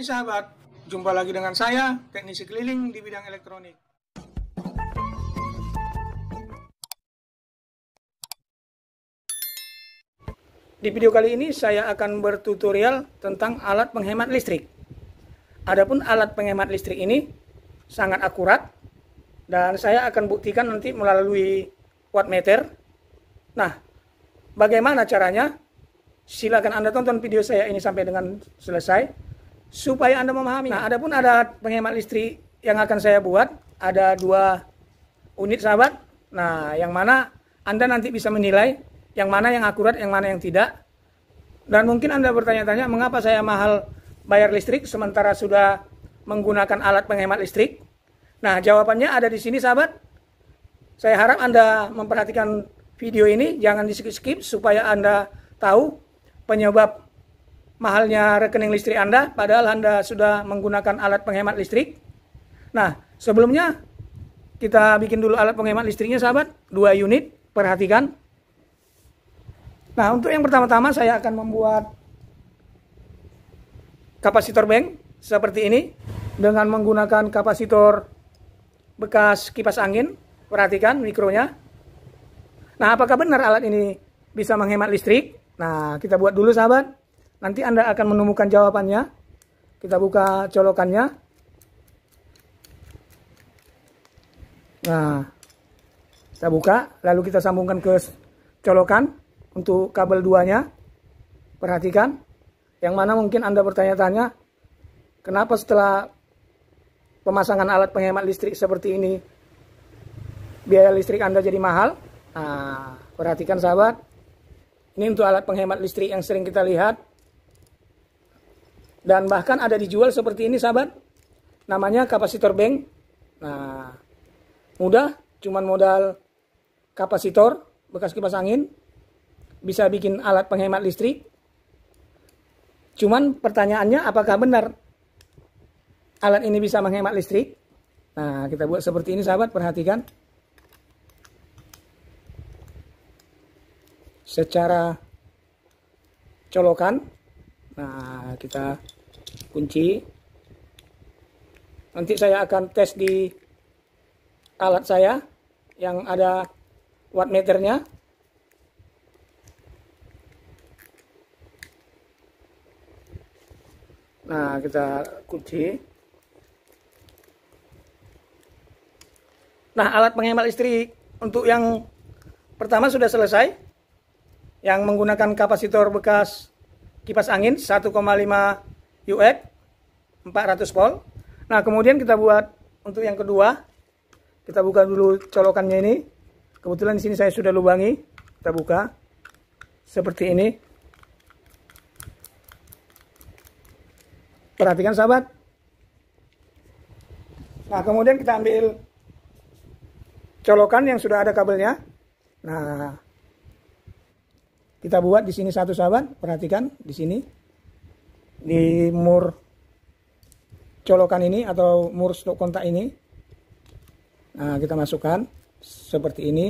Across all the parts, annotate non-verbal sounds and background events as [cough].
Hai sahabat, jumpa lagi dengan saya, teknisi keliling di bidang elektronik. Di video kali ini saya akan bertutorial tentang alat penghemat listrik. Adapun alat penghemat listrik ini sangat akurat dan saya akan buktikan nanti melalui wattmeter. Nah, bagaimana caranya? Silakan Anda tonton video saya ini sampai dengan selesai supaya Anda memahami. Nah, ada pun ada penghemat listrik yang akan saya buat, ada dua unit sahabat. Nah, yang mana Anda nanti bisa menilai yang mana yang akurat, yang mana yang tidak. Dan mungkin Anda bertanya-tanya mengapa saya mahal bayar listrik sementara sudah menggunakan alat penghemat listrik? Nah, jawabannya ada di sini sahabat. Saya harap Anda memperhatikan video ini, jangan di skip-skip supaya Anda tahu penyebab mahalnya rekening listrik Anda, padahal Anda sudah menggunakan alat penghemat listrik. Nah, sebelumnya kita bikin dulu alat penghemat listriknya, sahabat, dua unit, perhatikan. Nah, untuk yang pertama-tama saya akan membuat kapasitor bank seperti ini dengan menggunakan kapasitor bekas kipas angin. Perhatikan mikronya. Nah, apakah benar alat ini bisa menghemat listrik? Nah, kita buat dulu sahabat. Nanti Anda akan menemukan jawabannya. Kita buka colokannya. Nah, kita buka, lalu kita sambungkan ke colokan untuk kabel duanya. Perhatikan, yang mana mungkin Anda bertanya-tanya, kenapa setelah pemasangan alat penghemat listrik seperti ini, biaya listrik Anda jadi mahal? Nah, perhatikan sahabat, ini untuk alat penghemat listrik yang sering kita lihat, dan bahkan ada dijual seperti ini sahabat namanya kapasitor bank nah mudah cuman modal kapasitor bekas kipas angin bisa bikin alat penghemat listrik cuman pertanyaannya apakah benar alat ini bisa menghemat listrik nah kita buat seperti ini sahabat perhatikan secara colokan. Nah, kita kunci nanti saya akan tes di alat saya yang ada wattmeternya. nah kita kunci nah alat penghemat listrik untuk yang pertama sudah selesai yang menggunakan kapasitor bekas kipas angin 1,5 UX 400 volt. Nah, kemudian kita buat untuk yang kedua, kita buka dulu colokannya ini. Kebetulan di sini saya sudah lubangi. Kita buka seperti ini. Perhatikan sahabat. Nah, kemudian kita ambil colokan yang sudah ada kabelnya. Nah, kita buat di sini satu sahabat, perhatikan di sini di mur colokan ini atau mur stok kontak ini nah kita masukkan seperti ini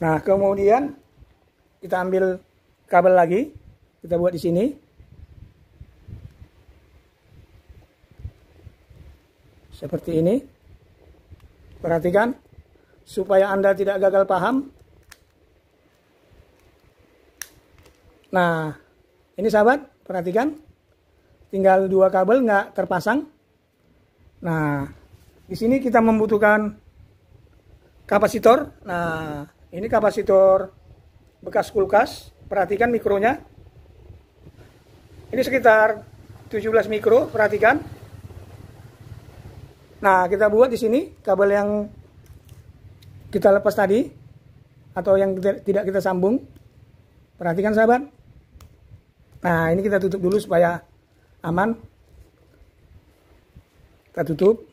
nah kemudian kita ambil kabel lagi kita buat di sini seperti ini perhatikan supaya Anda tidak gagal paham. Nah, ini sahabat, perhatikan. Tinggal dua kabel nggak terpasang. Nah, di sini kita membutuhkan kapasitor. Nah, ini kapasitor bekas kulkas. Perhatikan mikronya. Ini sekitar 17 mikro, perhatikan. Nah, kita buat di sini kabel yang kita lepas tadi atau yang tidak kita sambung perhatikan sahabat nah ini kita tutup dulu supaya aman kita tutup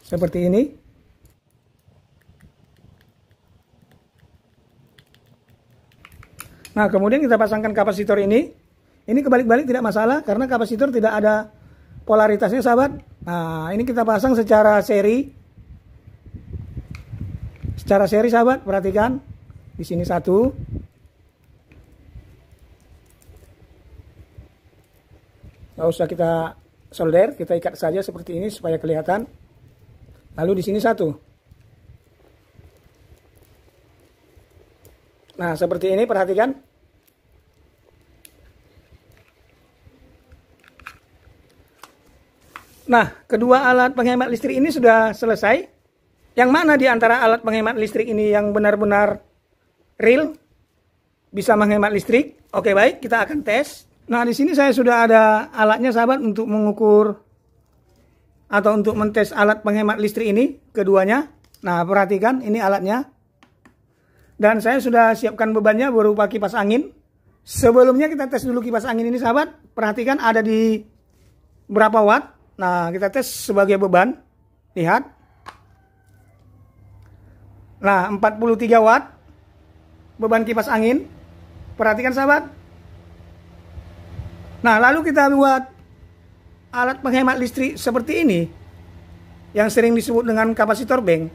seperti ini nah kemudian kita pasangkan kapasitor ini ini kebalik-balik tidak masalah karena kapasitor tidak ada polaritasnya sahabat nah ini kita pasang secara seri secara seri sahabat perhatikan di sini satu nggak usah kita solder kita ikat saja seperti ini supaya kelihatan lalu di sini satu nah seperti ini perhatikan Nah, kedua alat penghemat listrik ini sudah selesai. Yang mana di antara alat penghemat listrik ini yang benar-benar real bisa menghemat listrik? Oke, baik, kita akan tes. Nah, di sini saya sudah ada alatnya sahabat untuk mengukur atau untuk mentes alat penghemat listrik ini keduanya. Nah, perhatikan ini alatnya. Dan saya sudah siapkan bebannya berupa kipas angin. Sebelumnya kita tes dulu kipas angin ini sahabat. Perhatikan ada di berapa watt Nah, kita tes sebagai beban. Lihat. Nah, 43 watt beban kipas angin. Perhatikan sahabat. Nah, lalu kita buat alat penghemat listrik seperti ini yang sering disebut dengan kapasitor bank.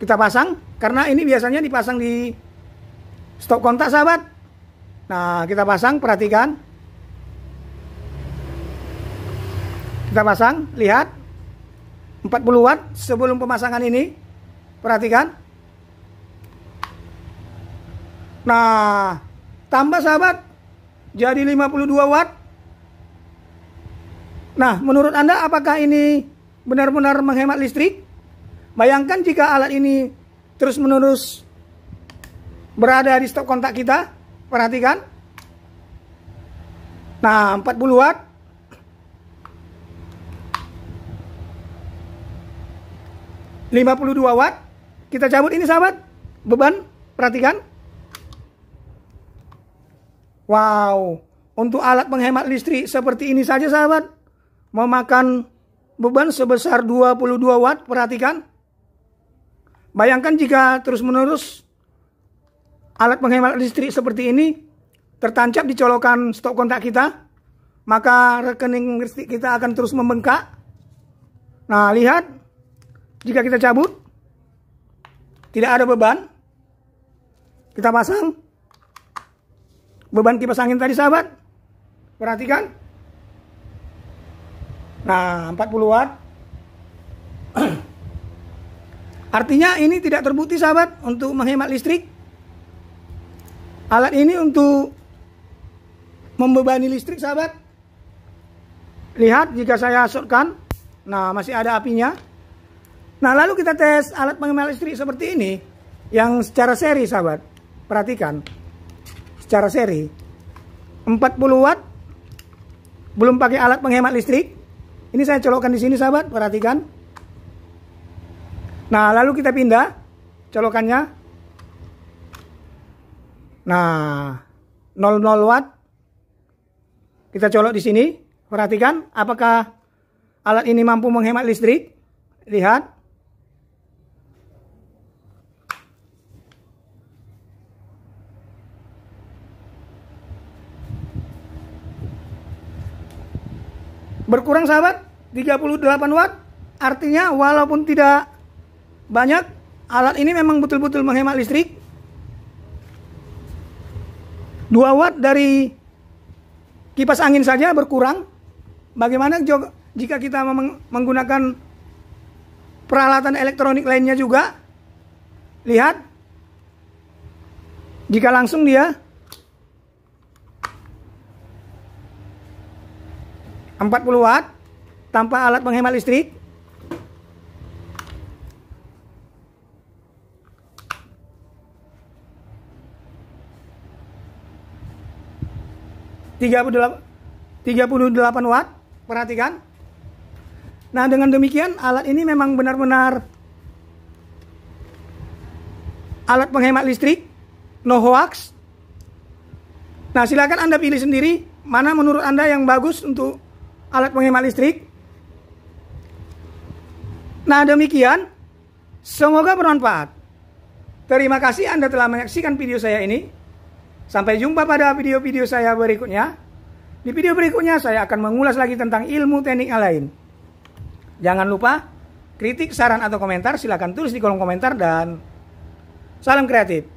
Kita pasang karena ini biasanya dipasang di stop kontak sahabat. Nah, kita pasang perhatikan. Kita pasang, lihat. 40 watt sebelum pemasangan ini. Perhatikan. Nah, tambah sahabat jadi 52 watt. Nah, menurut Anda apakah ini benar-benar menghemat listrik? Bayangkan jika alat ini terus-menerus berada di stop kontak kita, perhatikan. Nah, 40 watt 52 watt. Kita cabut ini sahabat. Beban, perhatikan. Wow, untuk alat penghemat listrik seperti ini saja sahabat. Memakan beban sebesar 22 watt, perhatikan. Bayangkan jika terus-menerus alat penghemat listrik seperti ini tertancap di colokan stop kontak kita, maka rekening listrik kita akan terus membengkak. Nah, lihat jika kita cabut, tidak ada beban. Kita pasang beban kipas angin tadi sahabat. Perhatikan. Nah, 40 watt. [clears throat] Artinya ini tidak terbukti sahabat untuk menghemat listrik. Alat ini untuk membebani listrik sahabat. Lihat jika saya asurkan. Nah, masih ada apinya. Nah, lalu kita tes alat penghemat listrik seperti ini yang secara seri, sahabat. Perhatikan. Secara seri. 40 watt belum pakai alat penghemat listrik. Ini saya colokkan di sini, sahabat. Perhatikan. Nah, lalu kita pindah colokannya. Nah, 00 watt. Kita colok di sini. Perhatikan apakah alat ini mampu menghemat listrik. Lihat. Berkurang sahabat 38 watt artinya walaupun tidak banyak alat ini memang betul-betul menghemat listrik 2 watt dari kipas angin saja berkurang bagaimana jika kita menggunakan peralatan elektronik lainnya juga lihat jika langsung dia 40 watt tanpa alat penghemat listrik tiga puluh delapan watt perhatikan nah dengan demikian alat ini memang benar-benar alat penghemat listrik no hoax nah silakan anda pilih sendiri mana menurut anda yang bagus untuk alat penghemat listrik. Nah demikian, semoga bermanfaat. Terima kasih Anda telah menyaksikan video saya ini. Sampai jumpa pada video-video saya berikutnya. Di video berikutnya saya akan mengulas lagi tentang ilmu teknik yang lain. Jangan lupa kritik, saran, atau komentar silahkan tulis di kolom komentar dan salam kreatif.